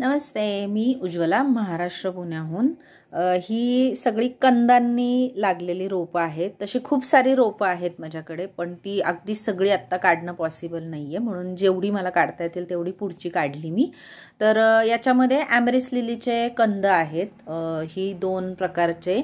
नमस्ते मी उज्ज्वला महाराष्ट्र पुण्याहून ही सगळी कंदांनी लागलेली रोपं आहेत तशी खूप सारी रोपं आहेत माझ्याकडे पण ती अगदी सगळी आत्ता काढणं पॉसिबल नाही आहे म्हणून जेवढी मला काढता येतील तेवढी पुढची काढली मी तर याच्यामध्ये ॲमरिस लिलीचे कंद आहेत ही दोन प्रकारचे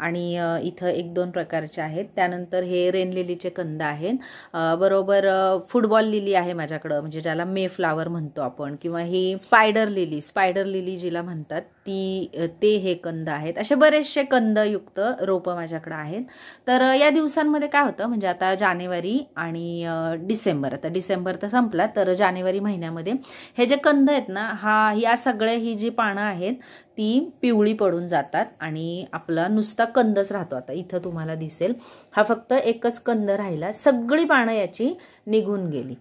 आणि इथं एक दोन प्रकारचे आहेत त्यानंतर हे रेन लिलीचे कंद आहेत बरोबर फुटबॉल लिली आहे माझ्याकडं म्हणजे ज्याला मे फ्लावर म्हणतो आपण किंवा ही spider lily lily spider lily जिला म्हणतात ती ते हे कंद आहेत असे बरेचसे कंदयुक्त रोपं माझ्याकडे आहेत तर या दिवसांमध्ये काय होतं म्हणजे आता जानेवारी आणि डिसेंबर आता डिसेंबर तर संपला तर जानेवारी महिन्यामध्ये हे जे कंद आहेत ना हा या सगळे ही जी पानं आहेत ती पिवळी पडून जातात आणि आपला नुसता कंदच राहतो आता इथं तुम्हाला दिसेल हा फक्त एकच कंद राहिला सगळी पानं याची निघून गेली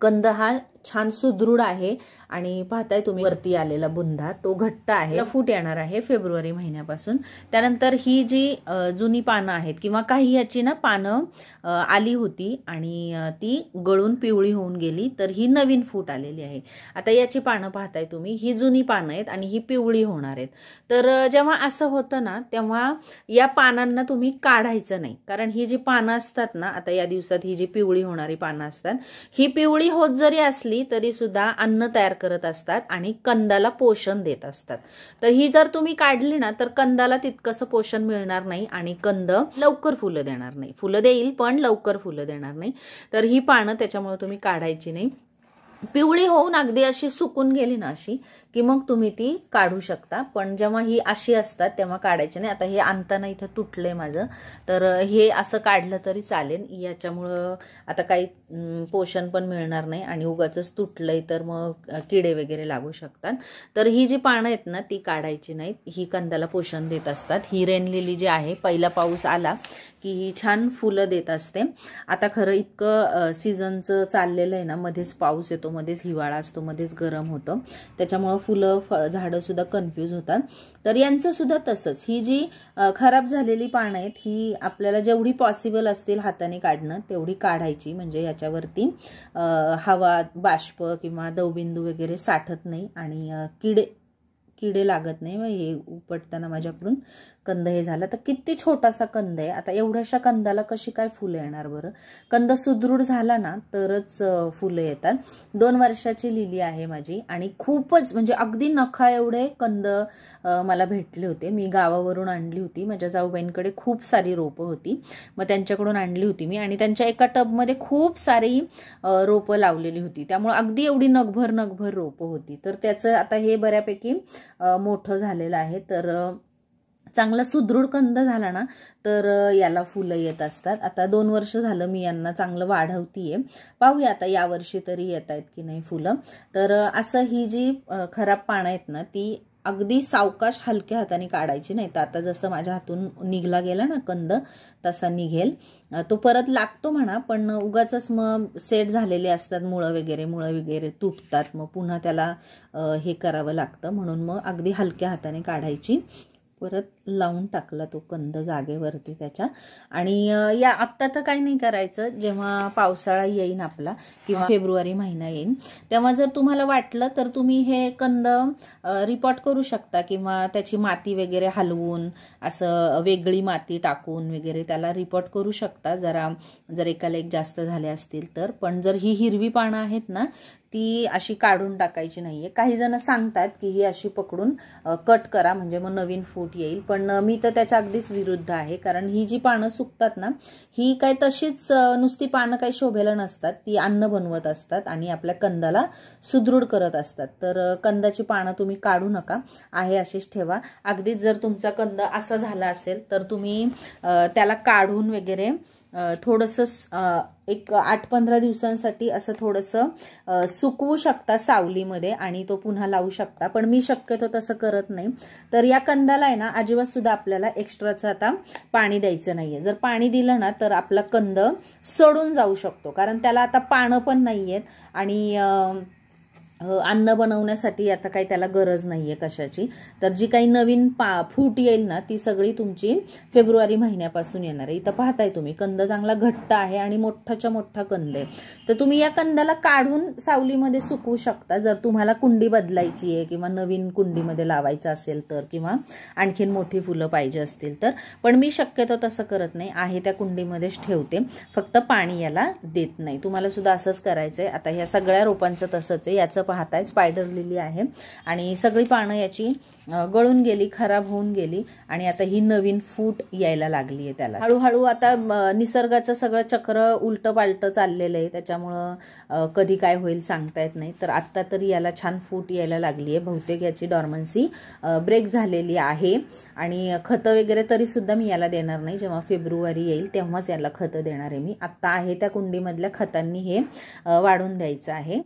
कंद हा छान सुदृढ आहे आणि पाहताय तुम्ही वरती आलेला बुंदा तो घट्ट आहे फूट येणार आहे फेब्रुवारी महिन्यापासून त्यानंतर ही जी जुनी पानं आहेत किंवा काही याची ना पानं आली होती आणि ती गळून पिवळी होऊन गेली तर ही नवीन फूट आलेली आहे आता याची पानं पाहताय तुम्ही ही जुनी पानं आहेत आणि ही पिवळी होणार आहेत तर जेव्हा असं होतं ना तेव्हा या पानांना तुम्ही काढायचं नाही कारण ही जी पानं असतात ना आता या दिवसात ही जी पिवळी होणारी पानं असतात ही पिवळी होत जरी असली असली तरी सुद्धा अन्न तयार करत असतात आणि कंदाला पोषण देत असतात तर ही जर तुम्ही काढली ना तर कंदाला तितकंसं पोषण मिळणार नाही आणि कंद लवकर फुलं देणार नाही फुलं देईल पण लवकर फुलं देणार नाही तर ही पानं त्याच्यामुळे तुम्ही काढायची नाही पिवळी होऊन अगदी अशी सुकून गेली ना अशी की मग तुम्ही ती काढू शकता पण जेव्हा ही अशी असतात तेव्हा काढायची नाही आता हे आणताना इथं तुटलंय माझं तर हे असं काढलं तरी चालेल याच्यामुळं आता काही पोषण पण मिळणार नाही आणि उगाच तुटलंय तर मग किडे वगैरे लागू शकतात तर ही जी पानं आहेत ना ती काढायची नाहीत ही कंदाला पोषण देत असतात ही रेनलेली जी आहे पहिला पाऊस आला की ही छान फुलं देत असते आता खरं इतकं सीझनचं चाललेलं आहे ना मध्येच पाऊस येतो मध्येच हिवाळा असतो मध्येच गरम होतं त्याच्यामुळं फुलं झाडं सुद्धा कन्फ्यूज होतात तर यांचं सुद्धा तसंच ही जी खराब झालेली पानं आहेत ही आपल्याला जेवढी पॉसिबल असतील हाताने काढणं तेवढी काढायची म्हणजे याच्यावरती हवा बाष्प किंवा दवबिंदू वगैरे साठत नाही आणि कीड किडे लागत नाही हे उपटताना माझ्याकडून कंद हे झाला तर किती छोटासा कंद आहे आता एवढ्याशा कंदाला कशी काय फुलं येणार बरं कंद सुदृढ झाला ना तरच फुलं येतात दोन वर्षाची लिली आहे माझी आणि खूपच म्हणजे अगदी नखा एवढे कंद मला भेटले होते मी गावावरून आणली होती माझ्या जाऊबाईंकडे खूप सारी रोपं होती मग त्यांच्याकडून आणली होती मी आणि त्यांच्या एका टबमध्ये खूप सारी रोपं लावलेली होती त्यामुळे अगदी एवढी नगभर नगभर रोपं होती तर त्याचं आता हे बऱ्यापैकी मोठं झालेलं आहे तर चांगला सुदृढ कंद झाला ना तर याला फुलं येत असतात आता दोन वर्ष झालं मी यांना चांगलं वाढवतीये पाहूया आता यावर्षी तरी येत आहेत की नाही फुलं तर असं ही जी खराब पानं आहेत ना ती अगदी सावकाश हलक्या हाताने काढायची नाही तर आता जसं माझ्या हातून निघला गेला ना कंद तसा निघेल तो परत लागतो म्हणा पण उगाच मग सेट झालेले असतात मुळं वगैरे मुळं वगैरे तुटतात मग पुन्हा त्याला हे करावं लागतं म्हणून मग अगदी हलक्या हाताने काढायची परत लावून टाकला तो कंद जागेवरती त्याच्या आणि या आत्ता तर काही नाही करायचं जेव्हा पावसाळा येईन आपला किंवा फेब्रुवारी महिना येईन तेव्हा जर तुम्हाला वाटलं तर तुम्ही हे कंद रिपोर्ट करू शकता किंवा त्याची माती वगैरे हलवून असं वेगळी माती टाकून वगैरे त्याला रिपोर्ट करू शकता जरा जर एकाला एक जास्त झाले असतील तर पण जर ही हिरवी पानं आहेत ना ती अशी काढून टाकायची नाहीये काही जण सांगतात की ही अशी पकडून कट करा म्हणजे मग नवीन फूट येईल पण मी तर त्याच्या अगदीच विरुद्ध आहे कारण ही जी पानं सुकतात ना ही काय तशीच नुसती पानं काही शोभेला नसतात ती अन्न बनवत असतात आणि आपल्या कंदाला सुदृढ करत असतात तर कंदाची पानं तुम्ही काढू नका आहे अशीच ठेवा अगदीच जर तुमचा कंद असा झाला असेल तर तुम्ही त्याला काढून वगैरे थोडंसं एक आठ पंधरा दिवसांसाठी असं थोडंसं सुकवू शकता सावलीमध्ये आणि तो पुन्हा लावू शकता पण मी शक्यतो तसं करत नाही तर या कंदाला आहे ना अजिबात सुद्धा आपल्याला एक्स्ट्राचं आता पाणी द्यायचं नाहीये जर पाणी दिलं ना तर आपला कंद सडून जाऊ शकतो कारण त्याला आता पानं पण नाही आणि अन्न बनवण्यासाठी आता काही त्याला गरज नाही आहे कशाची तर जी काही नवीन पा फूट येईल ना ती सगळी तुमची फेब्रुवारी महिन्यापासून येणार आहे इथं पाहताय तुम्ही कंद चांगला घट्ट आहे आणि मोठाच्या मोठा कंद आहे तर तुम्ही या कंदाला काढून सावलीमध्ये सुकवू शकता जर तुम्हाला कुंडी बदलायची आहे किंवा नवीन कुंडीमध्ये लावायचं असेल तर किंवा आणखीन मोठी फुलं पाहिजे असतील तर पण मी शक्यतो तसं करत नाही आहे त्या कुंडीमध्येच ठेवते फक्त पाणी याला देत नाही तुम्हाला सुद्धा असंच करायचं आहे आता ह्या सगळ्या रोपांचं तसंच आहे याचं पाहताय स्पायडर लिली आहे आणि सगळी पानं याची गळून गेली खराब होऊन गेली आणि आता ही नवीन फूट यायला लागली आहे त्याला हळूहळू आता निसर्गाचं सगळं चक्र उलट पालट चाललेलं आहे त्याच्यामुळं कधी काय होईल सांगता येत नाही तर आत्ता तरी याला छान फूट यायला लागली आहे बहुतेक याची डॉर्मन्सी ब्रेक झालेली आहे आणि खतं वगैरे तरी सुद्धा मी याला देणार नाही जेव्हा फेब्रुवारी येईल तेव्हाच याला खतं देणार आहे मी आत्ता आहे त्या कुंडीमधल्या खतांनी हे वाढून द्यायचं आहे